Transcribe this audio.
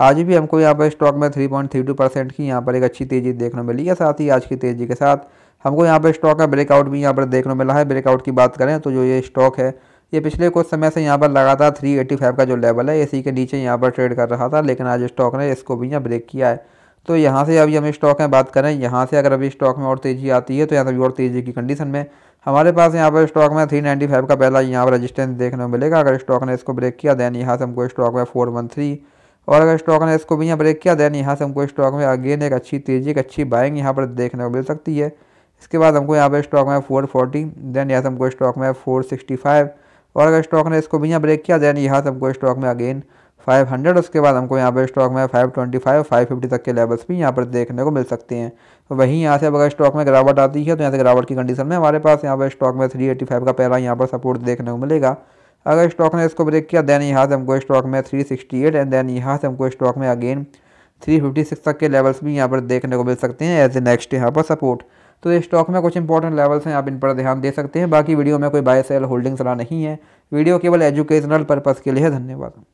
आज भी हमको यहाँ पर स्टॉक में three three point two percent की यहाँ पर एक अच्छी तेज़ी देखने मिली है साथ ही आज की तेज़ी के साथ हमको यहाँ पर स्टॉक का ब्रेकआउट भी यहाँ पर देखने मिला है ब्रेकआउट की बात करें तो जो ये स्टॉक है ये पिछले कुछ समय से यहाँ पर लगातार थ्री फाइव का जो लेवल है इसी के नीचे यहाँ पर ट्रेड कर रहा था लेकिन आज स्टॉक ने इसको भी यहाँ ब्रेक किया है तो यहाँ से अभी हम स्टॉक में बात करें यहाँ से अगर अभी स्टॉक में और तेज़ी आती है तो यहाँ से और तेज़ी की कंडीशन में हमारे पास यहाँ पर स्टॉक में थ्री नाइन्टी फाइव का पहला यहाँ पर रजिस्टेंस देखने को मिलेगा अगर स्टॉक ने इसको ब्रेक किया दैन यहाँ से हमको स्टॉक में फोर वन थ्री और अगर स्टॉक ने इसको भी यहाँ ब्रेक किया देन यहाँ से हमको स्टॉक में अगेन एक अच्छी तेजी एक अच्छी बाइंग यहाँ पर देखने को मिल सकती है इसके बाद हमको यहाँ पर स्टॉक में फोर फोर्टी देन यहाँ से हमको स्टॉक में फोर सिक्सटी फाइव और अगर स्टॉक ने इसको भी यहाँ ब्रेक किया देन यहाँ से हमको स्टॉक में अगेन फाइव हंड्रेड उसके बाद हमको यहाँ पर स्टॉक में five five twenty five fifty तक के लेवल्स भी यहाँ पर देखने को मिल सकते हैं तो वहीं यहाँ से अगर स्टॉक में गिरावट आती है तो यहाँ से गिरावट की कंडीशन में हमारे पास यहाँ पर स्टॉक में फाइव का पहला यहाँ पर सपोर्ट देखने को मिलेगा अगर स्टॉक ने इसको ब्रेक किया दैन यहाँ से हमको स्टॉक में 368 एंड देन यहाँ से हमको स्टॉक में अगेन 356 तक के लेवल्स भी यहाँ पर देखने को मिल सकते हैं एज ए नेक्स्ट यहाँ पर सपोर्ट तो स्टॉक में कुछ इंपॉर्टेंट लेवल्स हैं आप इन पर ध्यान दे सकते हैं बाकी वीडियो में कोई बाय सेल होल्डिंग्स रहा नहीं है वीडियो केवल एजुकेशनल पर्पज़ के लिए धन्यवाद